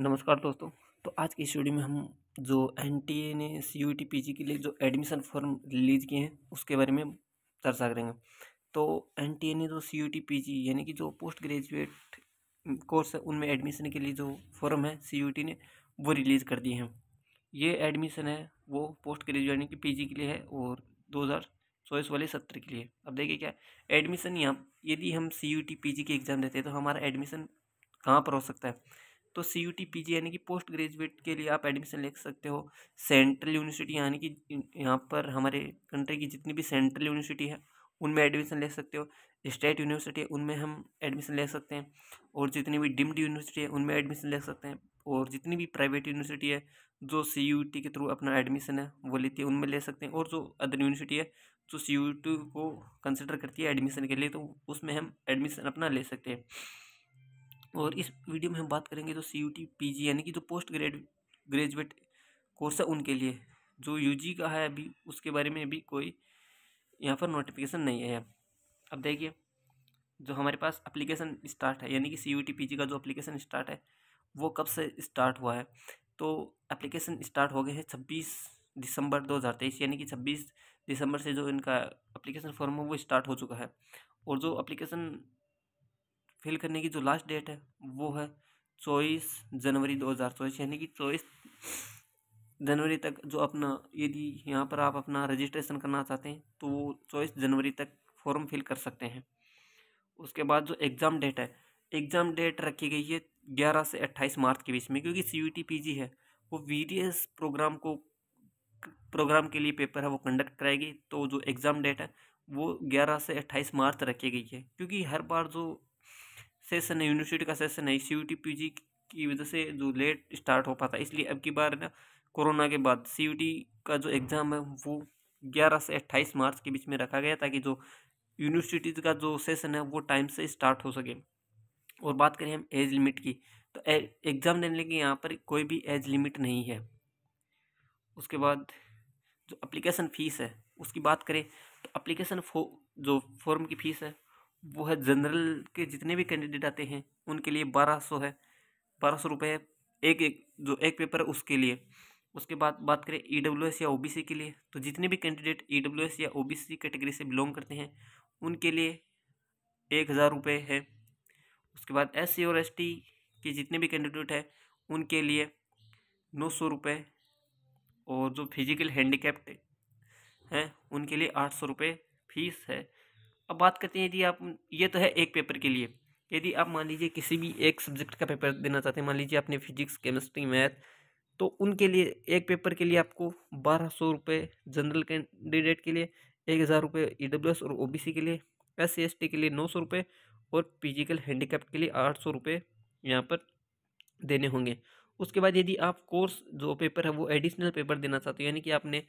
नमस्कार दोस्तों तो आज की स्टूडियो में हम जो एन टी ए ने C U T P G के लिए जो एडमिशन फॉर्म रिलीज किए हैं उसके बारे में चर्चा करेंगे तो एन टी ए ने जो C U T P G यानी कि जो पोस्ट ग्रेजुएट कोर्स है उनमें एडमिशन के लिए जो फॉर्म है सी यू टी ने वो रिलीज़ कर दिए हैं ये एडमिशन है वो पोस्ट ग्रेजुएट यानी कि पी जी के लिए है और दो हज़ार चौबीस वाले सत्र के लिए अब देखिए क्या एडमिशन यहाँ यदि हम C U T P G के एग्ज़ाम देते हैं तो हमारा एडमिशन कहाँ पर हो सकता है तो C U T P G यानी कि पोस्ट ग्रेजुएट के लिए आप एडमिशन ले सकते हो सेंट्रल यूनिवर्सिटी यानी कि यहाँ पर हमारे कंट्री की जितनी भी सेंट्रल यूनिवर्सिटी है उनमें एडमिशन ले सकते हो स्टेट यूनिवर्सिटी है उनमें हम एडमिशन ले सकते हैं और जितनी भी डिम्ड यूनिवर्सिटी है उनमें एडमिशन ले सकते हैं और जितनी भी प्राइवेट यूनिवर्सिटी है जो सी यू टी के थ्रू अपना एडमिशन है वो लेती है उनमें ले सकते हैं और जो अदर यूनिवर्सिटी है जो सी यू टी को कंसिडर करती है एडमिशन के लिए तो उसमें हम एडमिशन अपना ले सकते हैं और इस वीडियो में हम बात करेंगे तो C U T P G यानी कि जो पोस्ट ग्रेड ग्रेजुएट कोर्स है उनके लिए जो यू जी का है अभी उसके बारे में अभी कोई यहाँ पर नोटिफिकेशन नहीं है अब देखिए जो हमारे पास अप्लीकेशन स्टार्ट है यानी कि C U T P G का जो अप्लीकेशन स्टार्ट है वो कब से स्टार्ट हुआ है तो एप्लीकेशन स्टार्ट हो गए हैं छब्बीस दिसंबर दो हज़ार तेईस यानी कि छब्बीस दिसंबर से जो इनका अप्लीकेशन फॉर्म है वो स्टार्ट हो चुका है और जो अप्लीकेशन फिल करने की जो लास्ट डेट है वो है चौबीस जनवरी दो हज़ार चौबीस यानी कि चौबीस जनवरी तक जो अपना यदि यहाँ पर आप अपना रजिस्ट्रेशन करना चाहते हैं तो वो चौबीस जनवरी तक फॉर्म फिल कर सकते हैं उसके बाद जो एग्ज़ाम डेट है एग्ज़ाम डेट रखी गई है ग्यारह से अट्ठाईस मार्च के बीच में क्योंकि C U T P G है वो वी डी एस प्रोग्राम को प्रोग्राम के लिए पेपर है वो कंडक्ट कराएगी तो जो एग्ज़ाम डेट है वो ग्यारह से अट्ठाईस मार्च रखी गई है क्योंकि हर बार जो सेशन है यूनिवर्सिटी का सेशन है सी यू जी की वजह से जो लेट स्टार्ट हो पाता है इसलिए अब की बार ना कोरोना के बाद सी का जो एग्ज़ाम है वो ग्यारह से अट्ठाईस मार्च के बीच में रखा गया ताकि जो यूनिवर्सिटीज़ का जो सेशन है वो टाइम से स्टार्ट हो सके और बात करें हम एज लिमिट की तो एग्ज़ाम देने के यहाँ पर कोई भी एज लिमिट नहीं है उसके बाद जो अप्लीकेशन फ़ीस है उसकी बात करें तो अप्लीकेशन फो जो फॉर्म की फ़ीस है वो है जनरल के जितने भी कैंडिडेट आते हैं उनके लिए बारह सौ है बारह सौ रुपये एक एक जो एक पेपर है उसके लिए उसके बाद बात करें ई डब्ल्यू एस या ओ बी सी के लिए तो जितने भी कैंडिडेट ई डब्ल्यू एस या ओ बी सी कैटेगरी से बिलोंग करते हैं उनके लिए एक हज़ार रुपये है उसके बाद एस सी और एस टी के जितने भी कैंडिडेट हैं उनके लिए नौ सौ रुपये और जो फिजिकल हैंडीकैप्ट हैं उनके लिए आठ सौ रुपये फीस है अब बात करते हैं यदि आप ये तो है एक पेपर के लिए यदि आप मान लीजिए किसी भी एक सब्जेक्ट का पेपर देना चाहते हैं मान लीजिए आपने फिजिक्स केमिस्ट्री मैथ तो उनके लिए एक पेपर के लिए आपको बारह सौ रुपये जनरल कैंडिडेट के लिए एक हज़ार रुपये ई e डब्ल्यू एस और ओ बी सी के लिए एस सी एस टी के लिए नौ सौ रुपये और फिजिकल हैंडीकैप के लिए आठ सौ रुपये यहाँ पर देने होंगे उसके बाद यदि आप कोर्स जो पेपर है वो एडिशनल पेपर देना चाहते हो यानी कि आपने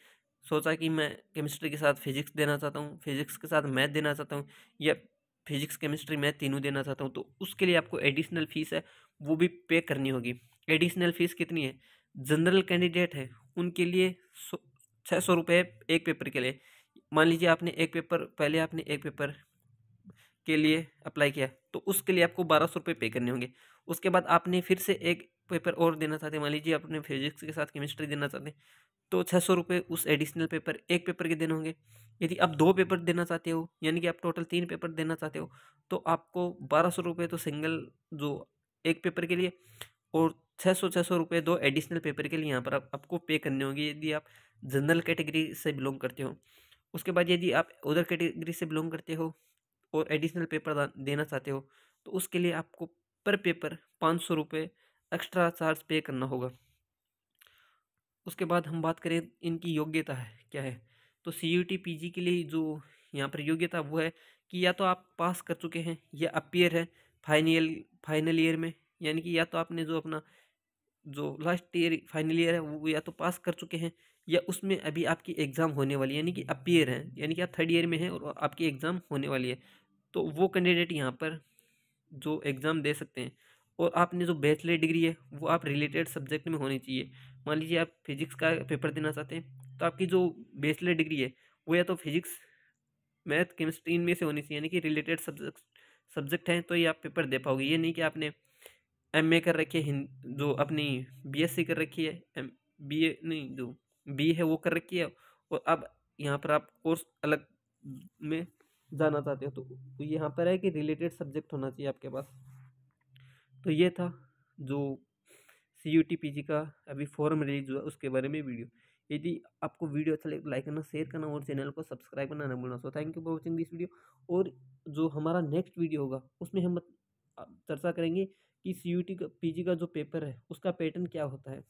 सोचा कि मैं केमिस्ट्री के साथ फिजिक्स देना चाहता हूँ फिजिक्स के साथ मैथ देना चाहता हूँ या फिजिक्स केमिस्ट्री मैथ तीनों देना चाहता हूँ तो उसके लिए आपको एडिशनल फ़ीस है वो भी पे करनी होगी एडिशनल फ़ीस कितनी है जनरल कैंडिडेट है उनके लिए छः सौ रुपये एक पेपर के लिए मान लीजिए आपने एक पेपर पहले आपने एक पेपर के लिए अप्लाई किया तो उसके लिए आपको बारह सौ रुपये पे करने होंगे उसके बाद आपने फिर से एक पेपर और देना चाहते हैं मान लीजिए आपने फिजिक्स के साथ केमिस्ट्री देना चाहते हैं तो छः सौ रुपये उस एडिशनल पेपर एक पेपर के देने होंगे यदि आप दो पेपर देना चाहते हो यानी कि आप टोटल तीन पेपर देना चाहते हो तो आपको बारह सौ रुपये तो सिंगल जो एक पेपर के लिए और छः सौ छः सौ रुपये दो एडिशनल पेपर के लिए यहाँ पर आप, आपको पे करने होंगे यदि आप जनरल कैटेगरी से बिलोंग करते हो उसके बाद यदि आप उधर कैटेगरी से बिलोंग करते हो और एडिशनल पेपर देना चाहते हो तो उसके लिए आपको पर पेपर पाँच सौ रुपये एक्स्ट्रा चार्ज पे करना होगा उसके बाद हम बात करें इनकी योग्यता है क्या है तो C U T P G के लिए जो यहाँ पर योग्यता वो है कि या तो आप पास कर चुके हैं या अपीयर है फाइनल फाइनल ईयर में यानी कि या तो आपने जो अपना जो लास्ट ईयर फाइनल ईयर है वो या तो पास कर चुके हैं या उसमें अभी आपकी एग्ज़ाम होने वाली है यानी कि अपीयर हैं यानी कि आप थर्ड ईयर में हैं और आपकी एग्ज़ाम होने वाली है तो वो कैंडिडेट यहाँ पर जो एग्ज़ाम दे सकते हैं और आपने जो बैचलर डिग्री है वो आप रिलेटेड सब्जेक्ट में होनी चाहिए मान लीजिए आप फिजिक्स का पेपर देना चाहते हैं तो आपकी जो बैचलर डिग्री है वो या तो फिजिक्स मैथ केमिस्ट्री इनमें से होनी चाहिए यानी कि रिलेटेड सब्जेक्ट सब्जेक्ट हैं तो ये आप पेपर दे पाओगे ये नहीं कि आपने एम कर रखी है जो अपनी बी कर रखी है एम बी नहीं जो बी है वो कर रखी है और अब यहाँ पर आप कोर्स अलग में जाना चाहते हो तो, तो यहाँ पर है कि रिलेटेड सब्जेक्ट होना चाहिए आपके पास तो ये था जो C U T P G का अभी फॉर्म रिलीज हुआ उसके बारे में वीडियो यदि आपको वीडियो अच्छा लगे तो लाइक करना शेयर करना और चैनल को सब्सक्राइब करना ना भूलना so thank you for watching this video और जो हमारा नेक्स्ट वीडियो होगा उसमें हम चर्चा करेंगे कि सी यू टी का पी जी का जो पेपर है उसका पैटर्न क्या होता है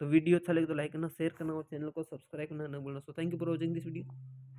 तो वीडियो अच्छा लगे तो लाइक करना शेयर करना और चैनल को सब्सक्राइब करना ना बोलना so thank you for watching this video